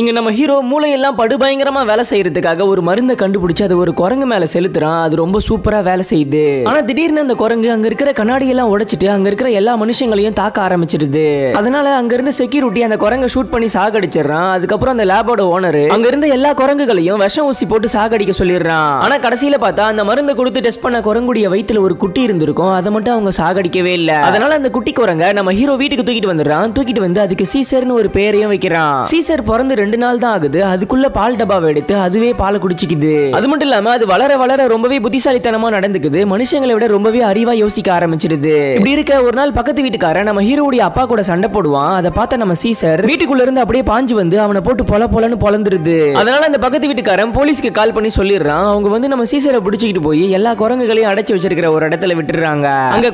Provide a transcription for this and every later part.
இங்கே நம்ம ஹீரோ மூளையெல்லாம் படுபயங்கரமாக வேலை செய்யறதுக்காக ஒரு மருந்தை கண்டுபிடிச்சு அதை ஒரு குரங்கு மேலே செலுத்துறான் அது ரொம்ப சூப்பராக வேலை செய்யுது ஆனால் திடீர்னு அந்த குரங்கு அங்கே இருக்கிற கண்ணாடியெல்லாம் உடைச்சிட்டு அங்கே இருக்கிற எல்லா மனுஷங்களையும் தாக்க ஆரம்பிச்சிடுது அதனால அங்கேருந்து செக்யூரிட்டி அந்த குரங்கை ஷூட் பண்ணி சாகடிச்சிடறான் அதுக்கப்புறம் அந்த லேபோட ஓனர் அங்கேருந்து எல்லா குரங்குகளையும் விஷம் ஊசி போட்டு சாகடிக்க சொல்லிடுறான் ஆனால் கடைசியில் பார்த்தா அந்த மருந்தை கொடுத்து டெஸ்ட் பண்ண குரங்குடைய வயிற்றுல ஒரு குட்டி இருந்திருக்கும் அதை மட்டும் அவங்க சாகடிக்கவே இல்லை அதனால அந்த குட்டி குரங்க நம்ம ஹீரோ வீட்டுக்கு தூக்கிட்டு வந்துடுறான் தூக்கிட்டு வந்து அதுக்கு சீசர்னு ஒரு பேரையும் வைக்கிறான் சீசர் பிறந்து ரெண்டு நாள் தான் ஆகுது அதுக்குள்ள பால் டப்பாவை எடுத்து அதுவே பாலை குடிச்சிக்குது அது மட்டும் இல்லாம அது வளர வளர ரொம்பவே புத்திசாலித்தனமா நடந்துக்குது மனுஷங்களை விட ரொம்பவே அறிவா யோசிக்க ஆரம்பிச்சிருது இப்படி இருக்க ஒரு நாள் பக்கத்து வீட்டுக்காரன் நம்ம ஹீரோடைய அப்பா கூட சண்டை போடுவான் அதை பார்த்த நம்ம சீசர் வீட்டுக்குள்ள இருந்து அப்படியே பாஞ்சு வந்து அவனை போட்டு பொல பொலன்னு பொலந்துருது அதனால அந்த பக்கத்து வீட்டுக்காரன் போலீஸ்க்கு கால் பண்ணி சொல்லிடுறான் அவங்க வந்து நம்ம சீசரை பிடிச்சிக்கிட்டு போய் எல்லா குரங்குகளையும் அடைச்சு வச்சிருக்கிற ஒரு இடத்துல விட்டுறாங்க அங்க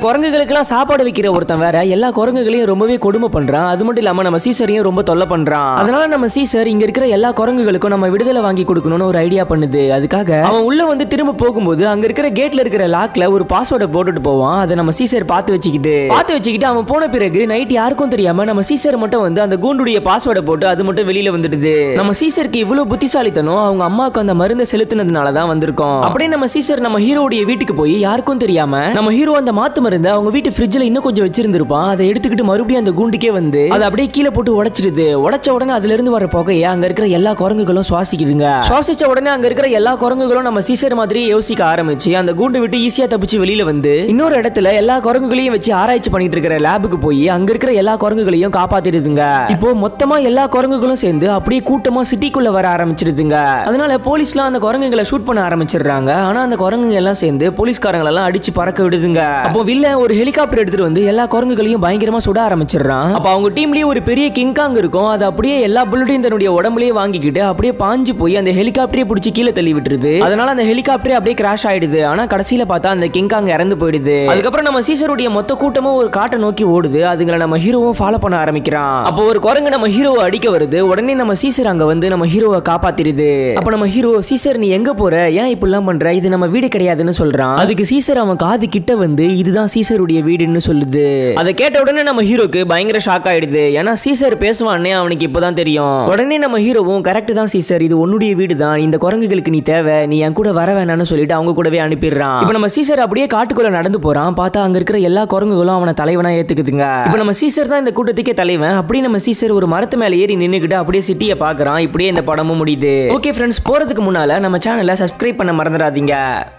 எல்லாம் சாப்பாடு வைக்கிற ஒருத்தன் வேற எல்லா குரங்குகளையும் ரொம்பவே கொடுமை பண்றான் அது மட்டும் இல்லாம நம்ம சீசரையும் ரொம்ப தொல்லை பண்றான் அதனால நம்ம சீசர் சார் இங்க இருக்கிற எல்லா குரங்குகளுக்கும் நம்ம விடுதலை வாங்கி கொடுக்கணும்னு ஒரு ஐடியா பண்ணுது அதுக்காக அவன் உள்ள வந்து திரும்ப போகும்போது அங்க இருக்கிற கேட்ல இருக்கிற லாக்ல ஒரு பாஸ்வேர்டை போட்டுட்டு போவான் அதை நம்ம சீசர் பார்த்து வச்சுக்கிட்டு பார்த்து வச்சுக்கிட்டு அவன் போன பிறகு நைட் யாருக்கும் தெரியாம நம்ம சீசர் மட்டும் வந்து அந்த கூண்டுடைய பாஸ்வேர்டை போட்டு அது மட்டும் வெளியில வந்துடுது நம்ம சீசருக்கு இவ்வளவு புத்திசாலித்தனும் அவங்க அம்மாவுக்கு அந்த மருந்து செலுத்தினதுனாலதான் வந்திருக்கோம் அப்படியே நம்ம சீசர் நம்ம ஹீரோடைய வீட்டுக்கு போய் யாருக்கும் தெரியாம நம்ம ஹீரோ அந்த மாத்து மருந்து அவங்க வீட்டு ஃப்ரிட்ஜில் இன்னும் கொஞ்சம் வச்சிருந்திருப்பான் அதை எடுத்துக்கிட்டு மறுபடியும் அந்த கூண்டுக்கே வந்து அதை அப்படியே கீழே போட்டு உடைச்சிருது உடச்ச உடனே அதுல இருந்து வர போக புகையை அங்க இருக்கிற எல்லா குரங்குகளும் சுவாசிக்குதுங்க சுவாசிச்ச உடனே அங்க இருக்கிற எல்லா குரங்குகளும் நம்ம சீசர் மாதிரி யோசிக்க ஆரம்பிச்சு அந்த கூண்டு விட்டு ஈஸியா தப்பிச்சு வெளியில வந்து இன்னொரு இடத்துல எல்லா குரங்குகளையும் வச்சு ஆராய்ச்சி பண்ணிட்டு இருக்கிற லேபுக்கு போய் அங்க இருக்கிற எல்லா குரங்குகளையும் காப்பாத்திடுதுங்க இப்போ மொத்தமா எல்லா குரங்குகளும் சேர்ந்து அப்படியே கூட்டமா சிட்டிக்குள்ள வர ஆரம்பிச்சிருதுங்க அதனால போலீஸ்லாம் அந்த குரங்குகளை ஷூட் பண்ண ஆரம்பிச்சிடுறாங்க ஆனா அந்த குரங்குங்க எல்லாம் சேர்ந்து போலீஸ்காரங்களெல்லாம் அடிச்சு பறக்க விடுதுங்க அப்போ வில்ல ஒரு ஹெலிகாப்டர் எடுத்துட்டு வந்து எல்லா குரங்குகளையும் பயங்கரமா சுட ஆரம்பிச்சிடுறான் அப்ப அவங்க டீம்லயே ஒரு பெரிய கிங்காங் இருக்கும் அது அப்படியே எல்லா புல்லட்டையும் தன்னுடைய உடம்புலயே வாங்கிக்கிட்டு அப்படியே பாஞ்சு போய் அந்த ஹெலிகாப்டரே பிடிச்சி கீழே தள்ளி விட்டுருது அதனால அந்த ஹெலிகாப்டரே அப்படியே கிராஷ் ஆயிடுது ஆனா கடைசியில பார்த்தா அந்த கிங்காங் இறந்து போயிடுது அதுக்கப்புறம் நம்ம சீசருடைய மொத்த கூட்டமும் ஒரு காட்டை நோக்கி ஓடுது அதுங்களை நம்ம ஹீரோவும் ஃபாலோ பண்ண ஆரம்பிக்கிறான் அப்போ ஒரு குரங்கு நம்ம ஹீரோவை அடிக்க வருது உடனே நம்ம சீசர் அங்க வந்து நம்ம ஹீரோவை காப்பாத்திடுது அப்ப நம்ம ஹீரோ சீசர் நீ எங்க போற ஏன் இப்படி எல்லாம் பண்ற இது நம்ம வீடு கிடையாதுன்னு சொல்றான் அதுக்கு சீசர் அவன் காது கிட்ட வந்து இதுதான் சீசருடைய வீடுன்னு சொல்லுது அதை கேட்ட உடனே நம்ம ஹீரோக்கு பயங்கர ஷாக் ஆயிடுது ஏன்னா சீசர் பேசுவானே அவனுக்கு இப்பதான் தெரியும் உடனே உடனே நம்ம ஹீரோவும் கரெக்டு தான் சீசர் இது உன்னுடைய வீடு தான் இந்த குரங்குகளுக்கு நீ தேவை நீ என் கூட வர வேணாம்னு சொல்லிட்டு அவங்க கூடவே அனுப்பிடுறான் இப்போ நம்ம சீசர் அப்படியே காட்டுக்குள்ள நடந்து போறான் பார்த்தா அங்க இருக்கிற எல்லா குரங்குகளும் அவனை தலைவனா ஏத்துக்குதுங்க இப்போ நம்ம சீசர் தான் இந்த கூட்டத்துக்கே தலைவன் அப்படியே நம்ம சீசர் ஒரு மரத்து மேல ஏறி நின்னுகிட்டு அப்படியே சிட்டியை பாக்குறான் இப்படியே இந்த படமும் முடியுது ஓகே ஃப்ரெண்ட்ஸ் போறதுக்கு முன்னால நம்ம சேனலை சப்ஸ்கிரைப் பண்ண மறந்துடாதீங்க